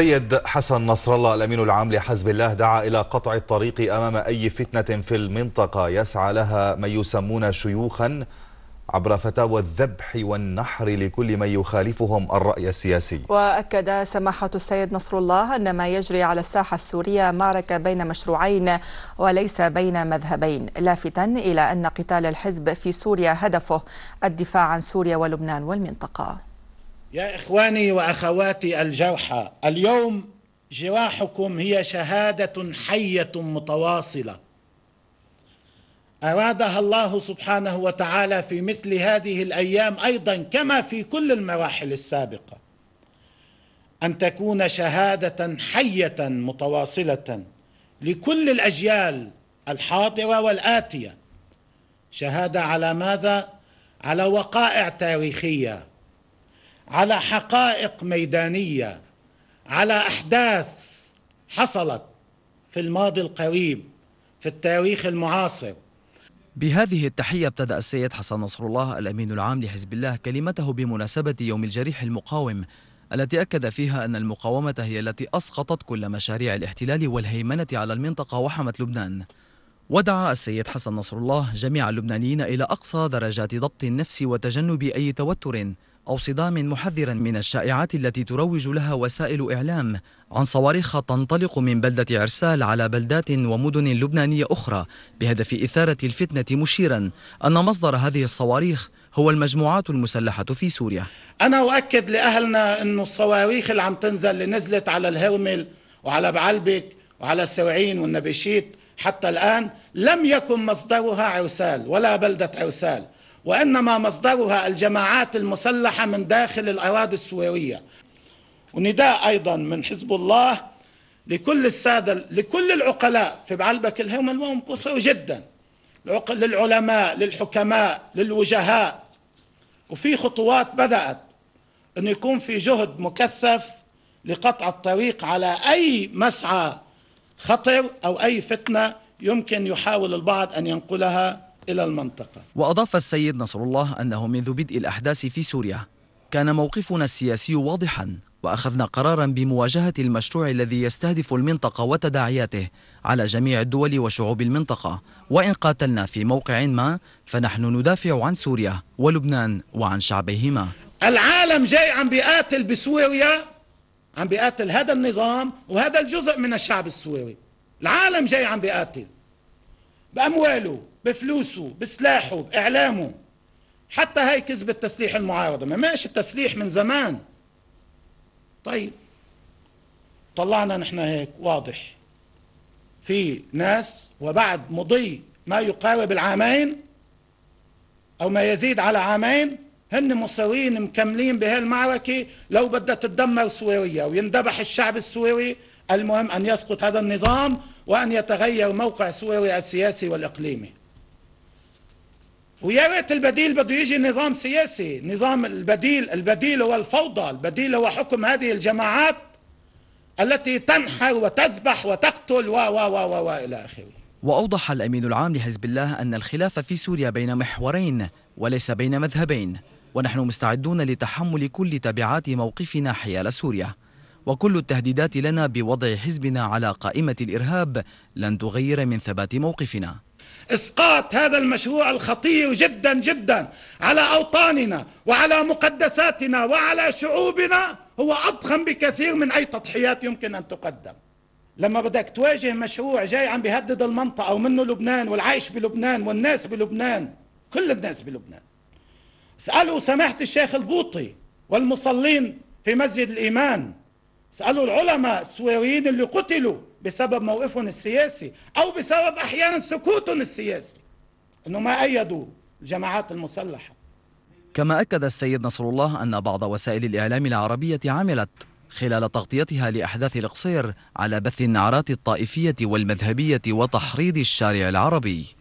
سيد حسن نصر الله الأمين العام لحزب الله دعا إلى قطع الطريق أمام أي فتنة في المنطقة يسعى لها من يسمون شيوخا عبر فتاوى الذبح والنحر لكل من يخالفهم الرأي السياسي وأكد سماحة السيد نصر الله أن ما يجري على الساحة السورية معركة بين مشروعين وليس بين مذهبين لافتا إلى أن قتال الحزب في سوريا هدفه الدفاع عن سوريا ولبنان والمنطقة يا إخواني وأخواتي الجوحة اليوم جراحكم هي شهادة حية متواصلة أرادها الله سبحانه وتعالى في مثل هذه الأيام أيضا كما في كل المراحل السابقة أن تكون شهادة حية متواصلة لكل الأجيال الحاضرة والآتية شهادة على ماذا؟ على وقائع تاريخية على حقائق ميدانيه على احداث حصلت في الماضي القريب في التاريخ المعاصر بهذه التحية ابتدأ السيد حسن نصر الله الأمين العام لحزب الله كلمته بمناسبة يوم الجريح المقاوم التي أكد فيها أن المقاومة هي التي أسقطت كل مشاريع الاحتلال والهيمنة على المنطقة وحمت لبنان ودعا السيد حسن نصر الله جميع اللبنانيين إلى أقصى درجات ضبط النفس وتجنب أي توتر أو صدام محذرا من الشائعات التي تروج لها وسائل إعلام عن صواريخ تنطلق من بلدة عرسال على بلدات ومدن لبنانية أخرى بهدف إثارة الفتنة مشيرا أن مصدر هذه الصواريخ هو المجموعات المسلحة في سوريا أنا أؤكد لأهلنا أن الصواريخ اللي عم تنزل اللي نزلت على الهرمل وعلى بعلبك وعلى السوعين والنبشيت حتى الآن لم يكن مصدرها عرسال ولا بلدة عرسال وإنما مصدرها الجماعات المسلحة من داخل الأراضي السورية ونداء أيضا من حزب الله لكل السادة لكل العقلاء في بعلبك الهم وهم قصروا جدا للعلماء للحكماء للوجهاء وفي خطوات بدأت أن يكون في جهد مكثف لقطع الطريق على أي مسعى خطر أو أي فتنة يمكن يحاول البعض أن ينقلها إلى المنطقة وأضاف السيد نصر الله أنه منذ بدء الأحداث في سوريا كان موقفنا السياسي واضحا وأخذنا قرارا بمواجهة المشروع الذي يستهدف المنطقة وتداعياته على جميع الدول وشعوب المنطقة وإن قاتلنا في موقع ما فنحن ندافع عن سوريا ولبنان وعن شعبيهما العالم جاي عم بيقاتل بسوريا عم بيقاتل هذا النظام وهذا الجزء من الشعب السوري العالم جاي عم بيقاتل بأمواله بفلوسه بسلاحه بإعلامه حتى هاي كذبة تسليح المعارضة ما ماشي التسليح من زمان طيب طلعنا نحن هيك واضح في ناس وبعد مضي ما يقارب العامين أو ما يزيد على عامين هن مصرين مكملين بهالمعركة لو بدها تتدمر سوريا ويندبح الشعب السوري المهم أن يسقط هذا النظام وأن يتغير موقع سوريا السياسي والإقليمي ويا ريت البديل بده يجي نظام سياسي نظام البديل البديل هو الفوضى البديل هو حكم هذه الجماعات التي تنحر وتذبح وتقتل و و و و و إلى آخره وأوضح الأمين العام لحزب الله أن الخلاف في سوريا بين محورين وليس بين مذهبين ونحن مستعدون لتحمل كل تبعات موقفنا حيال سوريا وكل التهديدات لنا بوضع حزبنا على قائمة الإرهاب لن تغير من ثبات موقفنا اسقاط هذا المشروع الخطير جدا جدا على اوطاننا وعلى مقدساتنا وعلى شعوبنا هو اضخم بكثير من اي تضحيات يمكن ان تقدم لما بدك تواجه مشروع جاي عم بيهدد المنطقه ومنه لبنان والعيش بلبنان والناس بلبنان كل الناس بلبنان اسألوا سماحة الشيخ البوطي والمصلين في مسجد الإيمان اسألوا العلماء السويريين اللي قتلوا بسبب موقفهم السياسي أو بسبب أحيانا سكوتهم السياسي أنه ما أيدوا الجماعات المسلحة كما أكد السيد نصر الله أن بعض وسائل الإعلام العربية عملت خلال تغطيتها لأحداث القصير على بث النعرات الطائفية والمذهبية وتحريض الشارع العربي